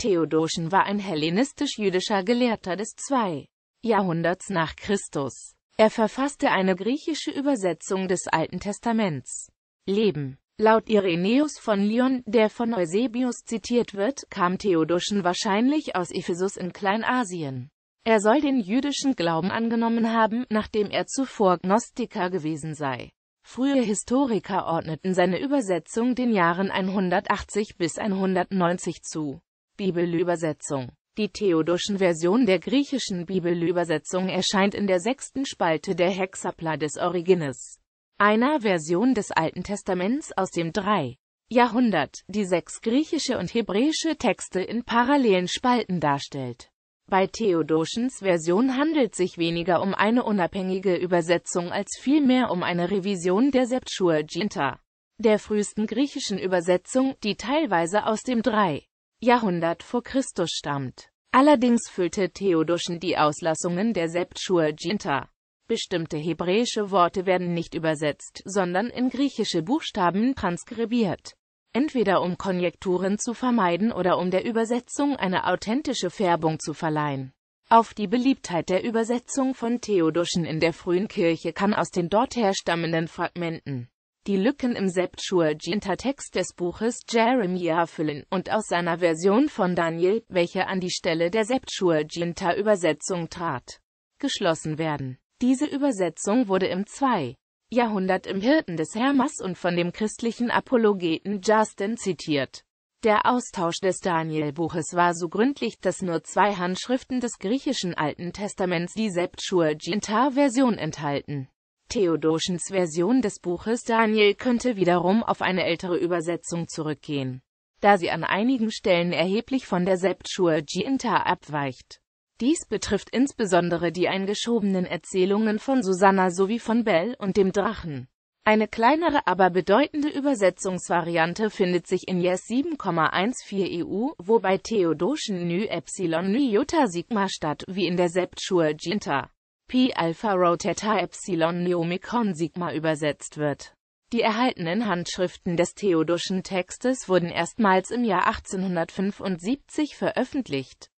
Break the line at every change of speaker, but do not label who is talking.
Theodoschen war ein hellenistisch-jüdischer Gelehrter des 2. Jahrhunderts nach Christus. Er verfasste eine griechische Übersetzung des Alten Testaments. Leben Laut Irenäus von Lyon, der von Eusebius zitiert wird, kam Theodoschen wahrscheinlich aus Ephesus in Kleinasien. Er soll den jüdischen Glauben angenommen haben, nachdem er zuvor Gnostiker gewesen sei. Frühe Historiker ordneten seine Übersetzung den Jahren 180 bis 190 zu. Bibelübersetzung Die theodoschen Version der griechischen Bibelübersetzung erscheint in der sechsten Spalte der Hexapla des Origines, einer Version des Alten Testaments aus dem 3. Jahrhundert, die sechs griechische und hebräische Texte in parallelen Spalten darstellt. Bei Theodoschens Version handelt sich weniger um eine unabhängige Übersetzung als vielmehr um eine Revision der Septuaginta, der frühesten griechischen Übersetzung, die teilweise aus dem 3. Jahrhundert vor Christus stammt. Allerdings füllte Theoduschen die Auslassungen der Septuaginta. Bestimmte hebräische Worte werden nicht übersetzt, sondern in griechische Buchstaben transkribiert. Entweder um Konjekturen zu vermeiden oder um der Übersetzung eine authentische Färbung zu verleihen. Auf die Beliebtheit der Übersetzung von Theoduschen in der frühen Kirche kann aus den dort herstammenden Fragmenten die Lücken im Septuaginta-Text des Buches Jeremiah füllen, und aus seiner Version von Daniel, welche an die Stelle der Septuaginta-Übersetzung trat, geschlossen werden. Diese Übersetzung wurde im 2. Jahrhundert im Hirten des Hermas und von dem christlichen Apologeten Justin zitiert. Der Austausch des Daniel-Buches war so gründlich, dass nur zwei Handschriften des griechischen Alten Testaments die Septuaginta-Version enthalten. Theodoschens Version des Buches Daniel könnte wiederum auf eine ältere Übersetzung zurückgehen, da sie an einigen Stellen erheblich von der Septuagint Ginta abweicht. Dies betrifft insbesondere die eingeschobenen Erzählungen von Susanna sowie von Bell und dem Drachen. Eine kleinere, aber bedeutende Übersetzungsvariante findet sich in Yes 7,14 EU, e wobei Theodoschen Nü Epsilon Nü Jutta Sigma statt wie in der Septuaginta Pi Alpha Rho Theta Epsilon Neomikron Sigma übersetzt wird. Die erhaltenen Handschriften des Theodoschen Textes wurden erstmals im Jahr 1875 veröffentlicht